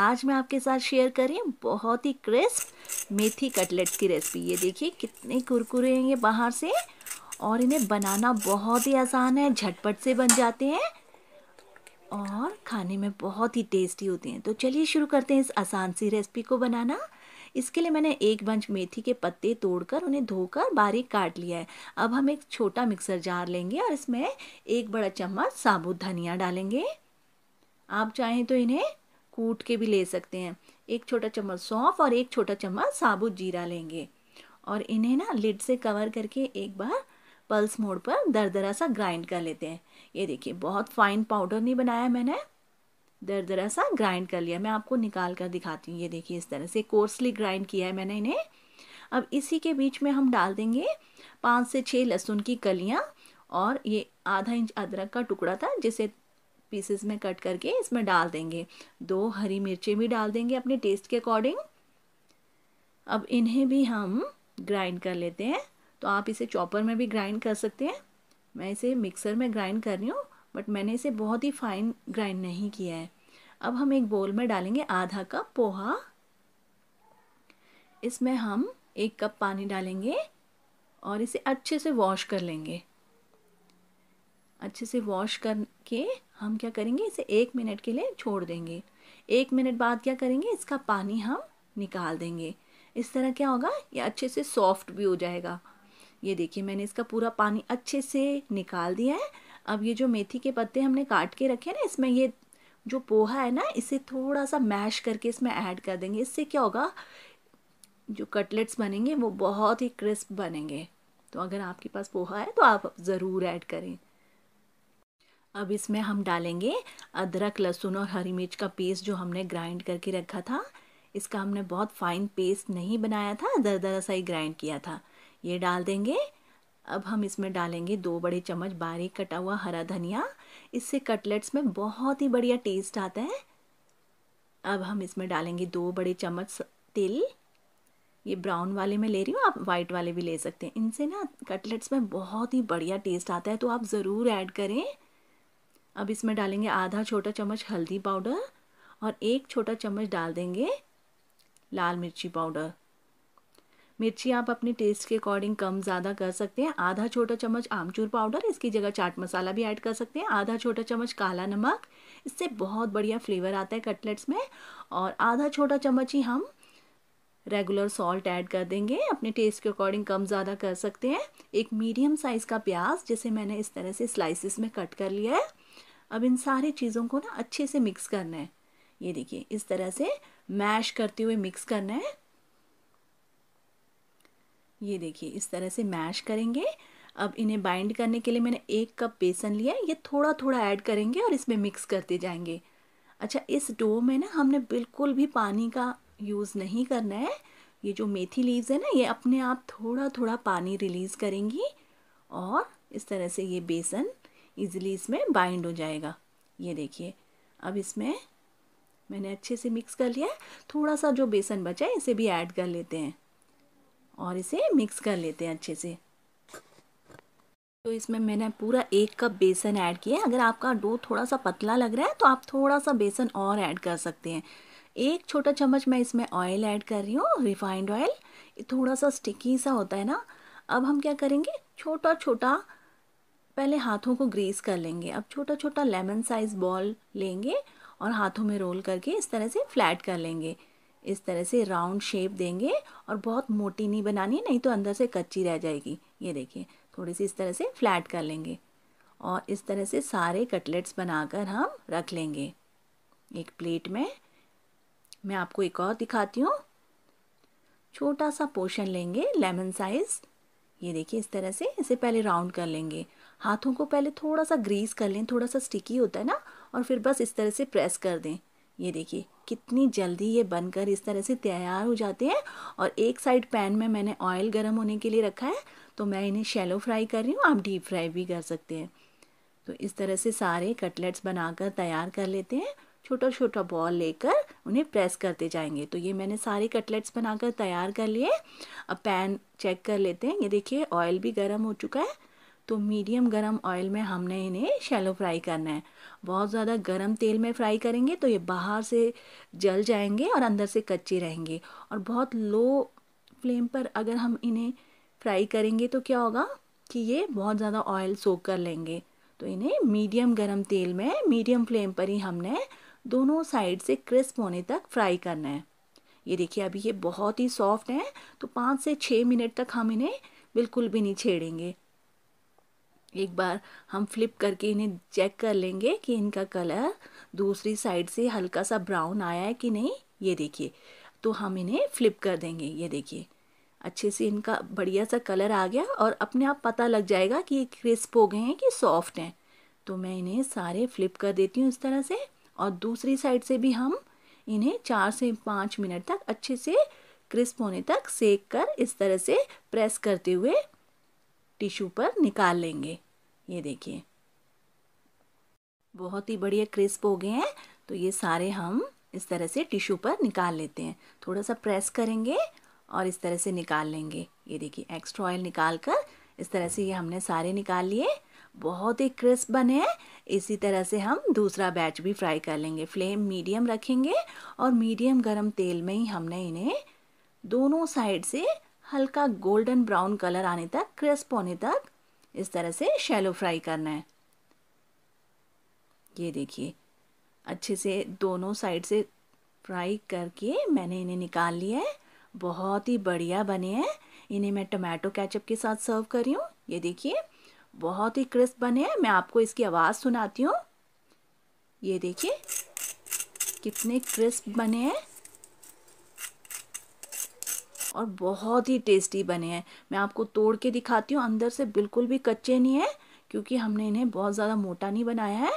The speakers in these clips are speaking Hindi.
आज मैं आपके साथ शेयर कर रही हूँ बहुत ही क्रिस्प मेथी कटलेट्स की रेसिपी ये देखिए कितने कुरकुरे हैं ये बाहर से और इन्हें बनाना बहुत ही आसान है झटपट से बन जाते हैं और खाने में बहुत ही टेस्टी होते हैं तो चलिए शुरू करते हैं इस आसान सी रेसिपी को बनाना इसके लिए मैंने एक बंच मेथी के पत्ते तोड़कर उन्हें धोकर बारीक काट लिया है अब हम एक छोटा मिक्सर जार लेंगे और इसमें एक बड़ा चम्मच साबुत धनिया डालेंगे आप चाहें तो इन्हें कूट के भी ले सकते हैं एक छोटा चम्मच सौंफ और एक छोटा चम्मच साबुत जीरा लेंगे और इन्हें ना लिड से कवर करके एक बार पल्स मोड़ पर दरदरा सा ग्राइंड कर लेते हैं ये देखिए बहुत फाइन पाउडर नहीं बनाया मैंने दरदरा सा ग्राइंड कर लिया मैं आपको निकाल कर दिखाती हूँ ये देखिए इस तरह से कोर्सली ग्राइंड किया है मैंने इन्हें अब इसी के बीच में हम डाल देंगे पाँच से छः लहसुन की कलियाँ और ये आधा इंच अदरक का टुकड़ा था जिसे पीसेस में कट करके इसमें डाल देंगे दो हरी मिर्चें भी डाल देंगे अपने टेस्ट के अकॉर्डिंग अब इन्हें भी हम ग्राइंड कर लेते हैं तो आप इसे चॉपर में भी ग्राइंड कर सकते हैं मैं इसे मिक्सर में ग्राइंड कर रही हूँ बट मैंने इसे बहुत ही फाइन ग्राइंड नहीं किया है अब हम एक बोल में डालेंगे आधा कप पोहा इसमें हम एक कप पानी डालेंगे और इसे अच्छे से वॉश कर लेंगे अच्छे से वॉश करके हम क्या करेंगे इसे एक मिनट के लिए छोड़ देंगे एक मिनट बाद क्या करेंगे इसका पानी हम निकाल देंगे इस तरह क्या होगा ये अच्छे से सॉफ्ट भी हो जाएगा ये देखिए मैंने इसका पूरा पानी अच्छे से निकाल दिया है अब ये जो मेथी के पत्ते हमने काट के रखे हैं ना इसमें ये जो पोहा है ना इसे थोड़ा सा मैश करके इसमें ऐड कर देंगे इससे क्या होगा जो कटलेट्स बनेंगे वो बहुत ही क्रिस्प बनेंगे तो अगर आपके पास पोहा है तो आप ज़रूर ऐड करें अब इसमें हम डालेंगे अदरक लहसुन और हरी मिर्च का पेस्ट जो हमने ग्राइंड करके रखा था इसका हमने बहुत फाइन पेस्ट नहीं बनाया था दरदरा सा ही ग्राइंड किया था ये डाल देंगे अब हम इसमें डालेंगे दो बड़े चम्मच बारीक कटा हुआ हरा धनिया इससे कटलेट्स में बहुत ही बढ़िया टेस्ट आता है अब हम इसमें डालेंगे दो बड़े चम्मच तिल ये ब्राउन वाले में ले रही हूँ आप वाइट वाले भी ले सकते हैं इनसे ना कटलेट्स में बहुत ही बढ़िया टेस्ट आता है तो आप ज़रूर ऐड करें अब इसमें डालेंगे आधा छोटा चम्मच हल्दी पाउडर और एक छोटा चम्मच डाल देंगे लाल मिर्ची पाउडर मिर्ची आप अपने टेस्ट के अकॉर्डिंग कम ज़्यादा कर सकते हैं आधा छोटा चम्मच आमचूर पाउडर इसकी जगह चाट मसाला भी ऐड कर सकते हैं आधा छोटा चम्मच काला नमक इससे बहुत बढ़िया फ्लेवर आता है कटलेट्स में और आधा छोटा चम्मच ही हम रेगुलर सॉल्ट ऐड कर देंगे अपने टेस्ट के अकॉर्डिंग कम ज़्यादा कर सकते हैं एक मीडियम साइज़ का प्याज जिसे मैंने इस तरह से स्लाइसिस में कट कर लिया है अब इन सारी चीज़ों को ना अच्छे से मिक्स करना है ये देखिए इस तरह से मैश करते हुए मिक्स करना है ये देखिए इस तरह से मैश करेंगे अब इन्हें बाइंड करने के लिए मैंने एक कप बेसन लिया है ये थोड़ा थोड़ा ऐड करेंगे और इसमें मिक्स करते जाएंगे अच्छा इस डो में ना हमने बिल्कुल भी पानी का यूज़ नहीं करना है ये जो मेथी लीव्स है ना ये अपने आप थोड़ा थोड़ा पानी रिलीज़ करेंगी और इस तरह से ये बेसन ईज़िली इसमें बाइंड हो जाएगा ये देखिए अब इसमें मैंने अच्छे से मिक्स कर लिया है थोड़ा सा जो बेसन बचा है इसे भी ऐड कर लेते हैं और इसे मिक्स कर लेते हैं अच्छे से तो इसमें मैंने पूरा एक कप बेसन ऐड किया है अगर आपका डो थोड़ा सा पतला लग रहा है तो आप थोड़ा सा बेसन और ऐड कर सकते हैं एक छोटा चम्मच मैं इसमें ऑयल ऐड कर रही हूँ रिफाइंड ऑयल थोड़ा सा स्टिकी सा होता है ना अब हम क्या करेंगे छोटा छोटा पहले हाथों को ग्रीस कर लेंगे अब छोटा छोटा लेमन साइज बॉल लेंगे और हाथों में रोल करके इस तरह से फ्लैट कर लेंगे इस तरह से राउंड शेप देंगे और बहुत मोटी नहीं बनानी है नहीं तो अंदर से कच्ची रह जाएगी ये देखिए थोड़ी सी इस तरह से फ्लैट कर लेंगे और इस तरह से सारे कटलेट्स बनाकर हम रख लेंगे एक प्लेट में मैं आपको एक और दिखाती हूँ छोटा सा पोर्शन लेंगे लेमन साइज़ ये देखिए इस तरह से इसे पहले राउंड कर लेंगे हाथों को पहले थोड़ा सा ग्रीस कर लें थोड़ा सा स्टिकी होता है ना और फिर बस इस तरह से प्रेस कर दें ये देखिए कितनी जल्दी ये बनकर इस तरह से तैयार हो जाते हैं और एक साइड पैन में मैंने ऑयल गर्म होने के लिए रखा है तो मैं इन्हें शेलो फ्राई कर रही हूँ आप डीप फ्राई भी कर सकते हैं तो इस तरह से सारे कटलेट्स बनाकर तैयार कर लेते हैं छोटा छोटा बॉल लेकर उन्हें प्रेस करते जाएंगे तो ये मैंने सारे कटलेट्स बनाकर तैयार कर लिए अब पैन चेक कर लेते हैं ये देखिए ऑयल भी गर्म हो चुका है तो मीडियम गरम ऑयल में हमने इन्हें शैलो फ्राई करना है बहुत ज़्यादा गरम तेल में फ्राई करेंगे तो ये बाहर से जल जाएंगे और अंदर से कच्चे रहेंगे और बहुत लो फ्लेम पर अगर हम इन्हें फ्राई करेंगे तो क्या होगा कि ये बहुत ज़्यादा ऑयल सोख कर लेंगे तो इन्हें मीडियम गरम तेल में मीडियम फ्लेम पर ही हमने दोनों साइड से क्रिस्प होने तक फ्राई करना है ये देखिए अभी ये बहुत ही सॉफ्ट है तो पाँच से छः मिनट तक हम इन्हें बिल्कुल भी नहीं छेड़ेंगे एक बार हम फ्लिप करके इन्हें चेक कर लेंगे कि इनका कलर दूसरी साइड से हल्का सा ब्राउन आया है कि नहीं ये देखिए तो हम इन्हें फ्लिप कर देंगे ये देखिए अच्छे से इनका बढ़िया सा कलर आ गया और अपने आप पता लग जाएगा कि ये क्रिस्प हो गए हैं कि सॉफ्ट हैं तो मैं इन्हें सारे फ्लिप कर देती हूँ इस तरह से और दूसरी साइड से भी हम इन्हें चार से पाँच मिनट तक अच्छे से क्रिस्प होने तक सेक कर इस तरह से प्रेस करते हुए टिश्यू पर निकाल लेंगे ये देखिए बहुत ही बढ़िया क्रिस्प हो गए हैं तो ये सारे हम इस तरह से टिश्यू पर निकाल लेते हैं थोड़ा सा प्रेस करेंगे और इस तरह से निकाल लेंगे ये देखिए एक्स्ट्रा ऑयल निकाल कर इस तरह से ये हमने सारे निकाल लिए बहुत ही क्रिस्प बने इसी तरह से हम दूसरा बैच भी फ्राई कर लेंगे फ्लेम मीडियम रखेंगे और मीडियम गरम तेल में ही हमने इन्हें दोनों साइड से हल्का गोल्डन ब्राउन कलर आने तक क्रिस्प होने तक इस तरह से शैलो फ्राई करना है ये देखिए अच्छे से दोनों साइड से फ्राई करके मैंने इन्हें निकाल लिया है बहुत ही बढ़िया बने हैं इन्हें मैं टमाटो कैचअप के साथ सर्व कर रही हूँ ये देखिए बहुत ही क्रिस्प बने हैं मैं आपको इसकी आवाज़ सुनाती हूँ ये देखिए कितने क्रिस्प बने हैं और बहुत ही टेस्टी बने हैं मैं आपको तोड़ के दिखाती हूँ अंदर से बिल्कुल भी कच्चे नहीं हैं क्योंकि हमने इन्हें बहुत ज़्यादा मोटा नहीं बनाया है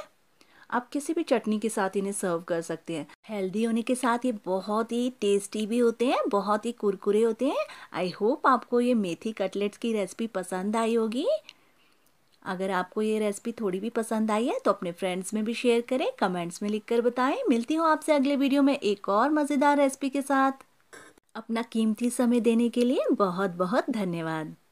आप किसी भी चटनी के साथ इन्हें सर्व कर सकते हैं हेल्दी होने के साथ ये बहुत ही टेस्टी भी होते हैं बहुत ही कुरकुरे होते हैं आई होप आपको ये मेथी कटलेट्स की रेसिपी पसंद आई होगी अगर आपको ये रेसिपी थोड़ी भी पसंद आई है तो अपने फ्रेंड्स में भी शेयर करें कमेंट्स में लिखकर बताएं मिलती हूँ आपसे अगले वीडियो में एक और मज़ेदार रेसिपी के साथ अपना कीमती समय देने के लिए बहुत बहुत धन्यवाद